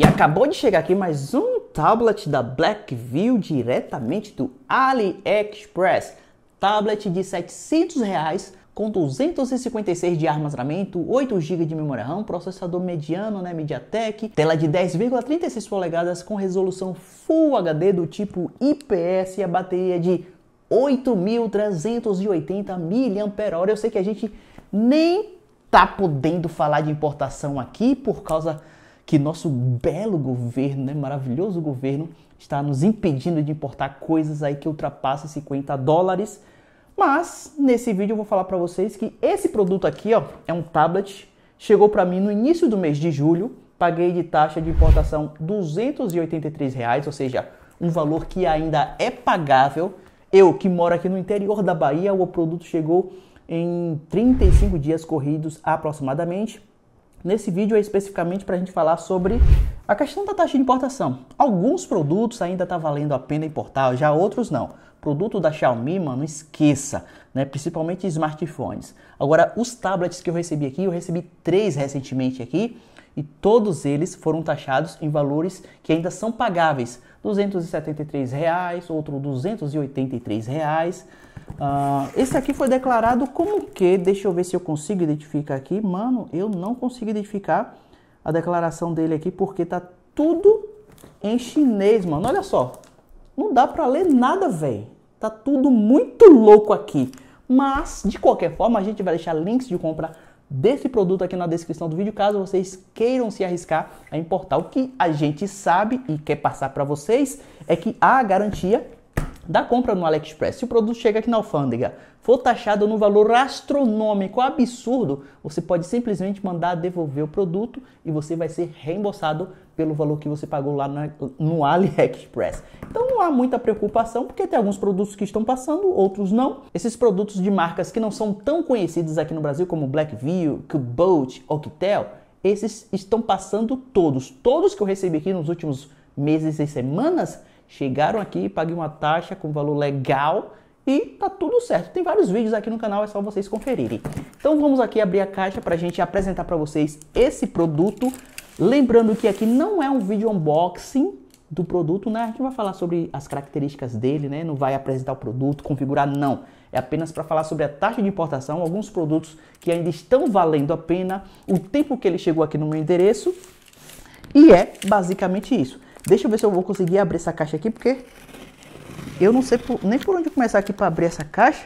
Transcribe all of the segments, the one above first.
E acabou de chegar aqui mais um tablet da Blackview diretamente do AliExpress. Tablet de 700 reais com 256 de armazenamento, 8 GB de memória RAM, processador mediano, né, MediaTek, tela de 10,36 polegadas com resolução Full HD do tipo IPS e a bateria de 8.380 mAh. Eu sei que a gente nem tá podendo falar de importação aqui por causa que nosso belo governo, né, maravilhoso governo, está nos impedindo de importar coisas aí que ultrapassam 50 dólares. Mas nesse vídeo eu vou falar para vocês que esse produto aqui, ó, é um tablet, chegou para mim no início do mês de julho, paguei de taxa de importação 283 reais, ou seja, um valor que ainda é pagável. Eu que moro aqui no interior da Bahia, o produto chegou em 35 dias corridos aproximadamente. Nesse vídeo é especificamente para a gente falar sobre a questão da taxa de importação. Alguns produtos ainda está valendo a pena importar, já outros não. Produto da Xiaomi, mano, esqueça, né? principalmente smartphones. Agora, os tablets que eu recebi aqui, eu recebi três recentemente aqui, e todos eles foram taxados em valores que ainda são pagáveis, 273 reais, outro 283 reais. Uh, esse aqui foi declarado como que, deixa eu ver se eu consigo identificar aqui, mano, eu não consigo identificar a declaração dele aqui porque tá tudo em chinês, mano. Olha só, não dá para ler nada, velho. Tá tudo muito louco aqui. Mas, de qualquer forma, a gente vai deixar links de compra desse produto aqui na descrição do vídeo, caso vocês queiram se arriscar a importar. O que a gente sabe e quer passar para vocês é que há garantia da compra no AliExpress, se o produto chega aqui na alfândega, for taxado no valor astronômico absurdo, você pode simplesmente mandar devolver o produto e você vai ser reembolsado pelo valor que você pagou lá no AliExpress. Então não há muita preocupação, porque tem alguns produtos que estão passando, outros não. Esses produtos de marcas que não são tão conhecidos aqui no Brasil, como Blackview, Kubot, Octel, esses estão passando todos. Todos que eu recebi aqui nos últimos meses e semanas chegaram aqui, paguei uma taxa com valor legal e tá tudo certo. Tem vários vídeos aqui no canal, é só vocês conferirem. Então vamos aqui abrir a caixa para a gente apresentar para vocês esse produto. Lembrando que aqui não é um vídeo unboxing do produto, né? A gente vai falar sobre as características dele, né? Não vai apresentar o produto, configurar, não. É apenas para falar sobre a taxa de importação, alguns produtos que ainda estão valendo a pena, o tempo que ele chegou aqui no meu endereço. E é basicamente isso. Deixa eu ver se eu vou conseguir abrir essa caixa aqui, porque eu não sei por, nem por onde começar aqui para abrir essa caixa,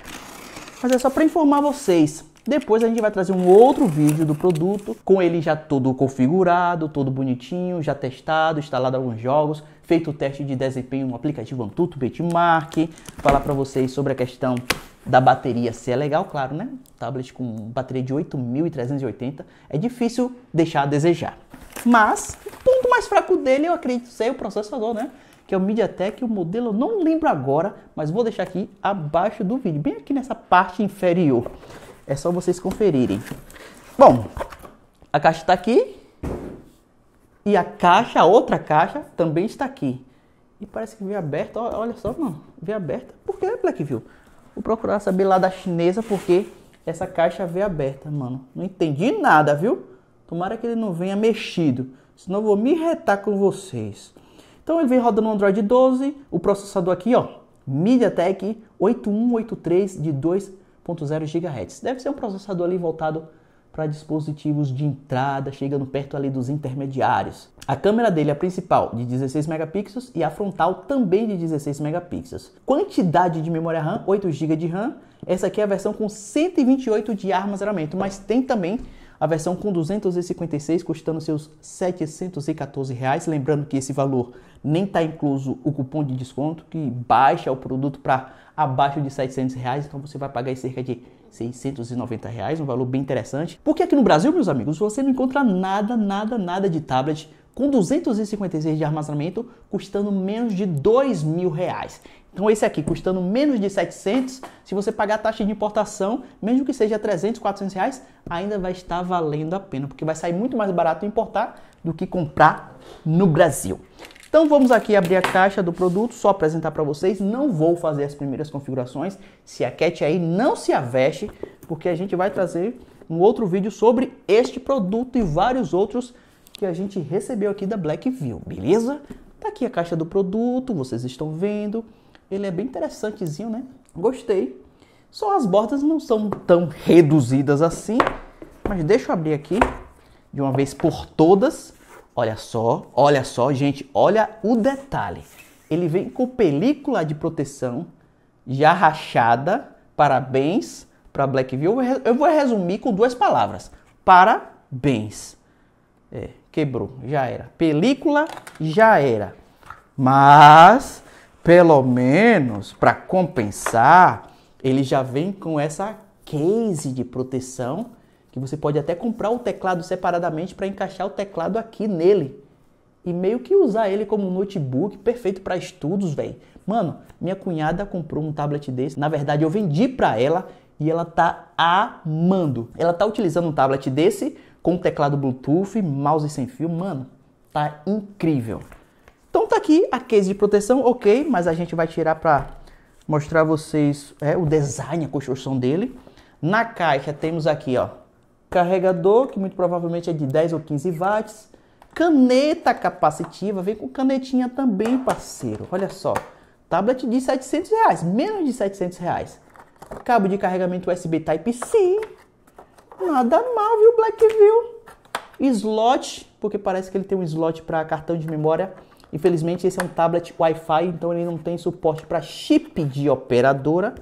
mas é só para informar vocês. Depois a gente vai trazer um outro vídeo do produto, com ele já todo configurado, todo bonitinho, já testado, instalado alguns jogos, feito o teste de desempenho no aplicativo Antutu Benchmark, falar para vocês sobre a questão da bateria se é legal, claro, né? Tablet com bateria de 8.380 é difícil deixar a desejar. Mas ponto mais fraco dele, eu acredito ser o processador, né? Que é o MediaTek, o modelo eu não lembro agora, mas vou deixar aqui abaixo do vídeo, bem aqui nessa parte inferior. É só vocês conferirem. Bom, a caixa está aqui. E a caixa, a outra caixa, também está aqui. E parece que veio aberta, olha só, mano, veio aberta. Por que, Blackview? Vou procurar saber lá da chinesa porque essa caixa veio aberta, mano. Não entendi nada, viu? Tomara que ele não venha mexido. Senão eu vou me retar com vocês. Então ele vem rodando Android 12, o processador aqui, ó, MediaTek 8183 de 2.0 GHz. Deve ser um processador ali voltado para dispositivos de entrada, chegando perto ali dos intermediários. A câmera dele é a principal de 16 megapixels e a frontal também de 16 megapixels. Quantidade de memória RAM, 8 GB de RAM. Essa aqui é a versão com 128 de armazenamento, mas tem também a versão com 256 custando seus R$ 714, reais. lembrando que esse valor nem está incluso o cupom de desconto que baixa o produto para abaixo de R$ 700, reais. então você vai pagar cerca de 690 reais, um valor bem interessante. Porque aqui no Brasil, meus amigos, você não encontra nada, nada, nada de tablet com 256 de armazenamento, custando menos de dois mil reais. Então esse aqui, custando menos de 700, se você pagar a taxa de importação, mesmo que seja 300, 400 reais, ainda vai estar valendo a pena, porque vai sair muito mais barato importar do que comprar no Brasil. Então vamos aqui abrir a caixa do produto, só apresentar para vocês. Não vou fazer as primeiras configurações. Se a Cat aí não se aveste, porque a gente vai trazer um outro vídeo sobre este produto e vários outros que a gente recebeu aqui da Blackview, beleza? Tá aqui a caixa do produto, vocês estão vendo. Ele é bem interessantezinho, né? Gostei. Só as bordas não são tão reduzidas assim, mas deixa eu abrir aqui de uma vez por todas. Olha só, olha só, gente, olha o detalhe. Ele vem com película de proteção já rachada. Parabéns para Blackview. Eu vou resumir com duas palavras. Parabéns. É, quebrou, já era. Película já era. Mas pelo menos para compensar, ele já vem com essa case de proteção que você pode até comprar o teclado separadamente para encaixar o teclado aqui nele e meio que usar ele como notebook perfeito para estudos, velho. Mano, minha cunhada comprou um tablet desse. Na verdade, eu vendi para ela e ela tá amando. Ela tá utilizando um tablet desse com teclado Bluetooth, mouse sem fio, mano, tá incrível. Então tá aqui a case de proteção, ok, mas a gente vai tirar para mostrar a vocês é, o design, a construção dele. Na caixa temos aqui, ó, carregador, que muito provavelmente é de 10 ou 15 watts, caneta capacitiva, vem com canetinha também, parceiro, olha só, tablet de 700 reais, menos de 700 reais, cabo de carregamento USB Type-C, Nada mal, viu, Blackview? Slot, porque parece que ele tem um slot para cartão de memória. Infelizmente, esse é um tablet Wi-Fi, então ele não tem suporte para chip de operadora.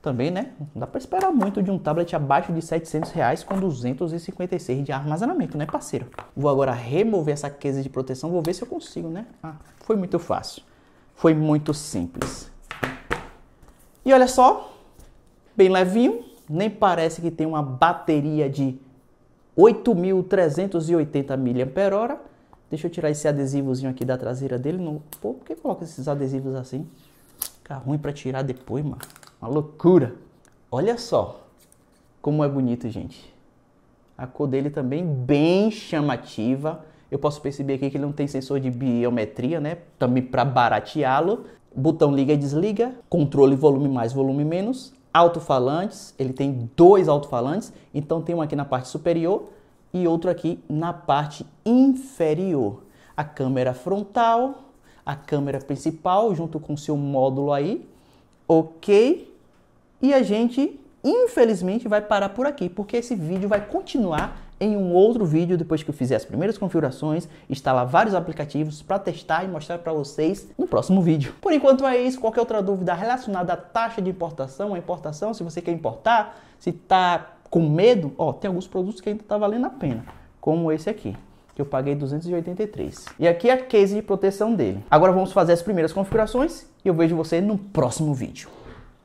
Também, né? Não dá para esperar muito de um tablet abaixo de 700 reais com 256 de armazenamento, né, parceiro? Vou agora remover essa queza de proteção, vou ver se eu consigo, né? Ah, foi muito fácil. Foi muito simples. E olha só, bem levinho, nem parece que tem uma bateria de 8.380 mAh. Deixa eu tirar esse adesivozinho aqui da traseira dele. Não... Pô, por que coloca esses adesivos assim? Fica ruim para tirar depois, mano. Uma loucura. Olha só como é bonito, gente. A cor dele também bem chamativa. Eu posso perceber aqui que ele não tem sensor de biometria, né? Também para barateá-lo. Botão liga e desliga, controle volume mais, volume menos, alto-falantes, ele tem dois alto-falantes, então tem um aqui na parte superior e outro aqui na parte inferior. A câmera frontal, a câmera principal junto com seu módulo aí, ok? E a gente, infelizmente, vai parar por aqui, porque esse vídeo vai continuar em um outro vídeo, depois que eu fizer as primeiras configurações, instalar vários aplicativos para testar e mostrar para vocês no próximo vídeo. Por enquanto é isso, qualquer outra dúvida relacionada à taxa de importação, a importação, se você quer importar, se está com medo, ó, tem alguns produtos que ainda está valendo a pena, como esse aqui que eu paguei 283. E aqui é a case de proteção dele. Agora vamos fazer as primeiras configurações e eu vejo você no próximo vídeo.